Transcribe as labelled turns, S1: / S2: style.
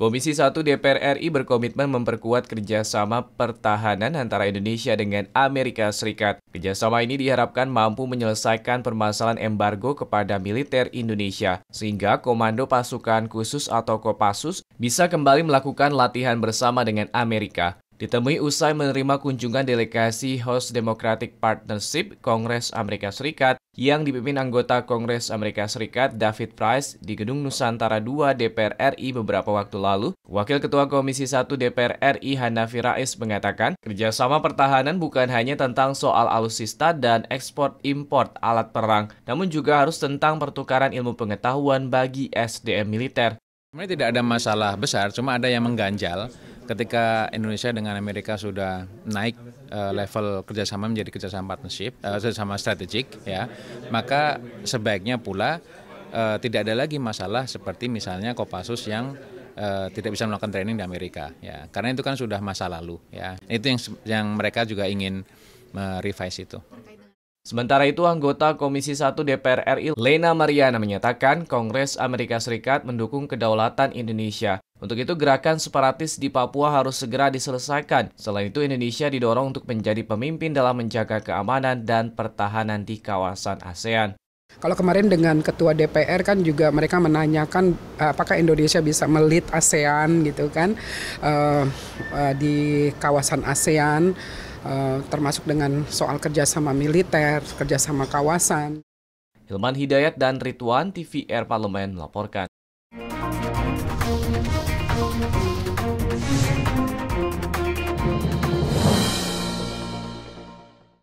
S1: Komisi 1 DPR RI berkomitmen memperkuat kerjasama pertahanan antara Indonesia dengan Amerika Serikat. Kerjasama ini diharapkan mampu menyelesaikan permasalahan embargo kepada militer Indonesia, sehingga Komando Pasukan Khusus atau Kopassus bisa kembali melakukan latihan bersama dengan Amerika. Ditemui usai menerima kunjungan delegasi Host Democratic Partnership Kongres Amerika Serikat yang dipimpin anggota Kongres Amerika Serikat David Price di Gedung Nusantara II DPR RI beberapa waktu lalu, Wakil Ketua Komisi 1 DPR RI Hanafi Rais mengatakan, kerjasama pertahanan bukan hanya tentang soal alutsista dan ekspor-impor alat perang, namun juga harus tentang pertukaran
S2: ilmu pengetahuan bagi SDM militer. Sebenarnya tidak ada masalah besar, cuma ada yang mengganjal ketika Indonesia dengan Amerika sudah naik uh, level kerjasama menjadi kerjasama partnership, uh, kerjasama strategik, ya, maka sebaiknya pula uh, tidak ada lagi masalah seperti misalnya Kopassus yang uh, tidak bisa melakukan training di Amerika, ya, karena itu kan sudah masa lalu, ya, itu yang yang mereka juga ingin merevise itu. Sementara itu, anggota Komisi 1 DPR RI Lena Mariana
S1: menyatakan Kongres Amerika Serikat mendukung kedaulatan Indonesia. Untuk itu, gerakan separatis di Papua harus segera diselesaikan. Selain itu, Indonesia didorong untuk menjadi pemimpin dalam menjaga keamanan dan pertahanan di kawasan ASEAN.
S3: Kalau kemarin dengan ketua DPR kan juga mereka menanyakan eh, apakah Indonesia bisa melit ASEAN gitu kan eh, eh, di kawasan ASEAN. Eh, termasuk dengan soal kerjasama militer, kerjasama kawasan.
S1: Hilman Hidayat dan Ridwan TVR Parlemen melaporkan.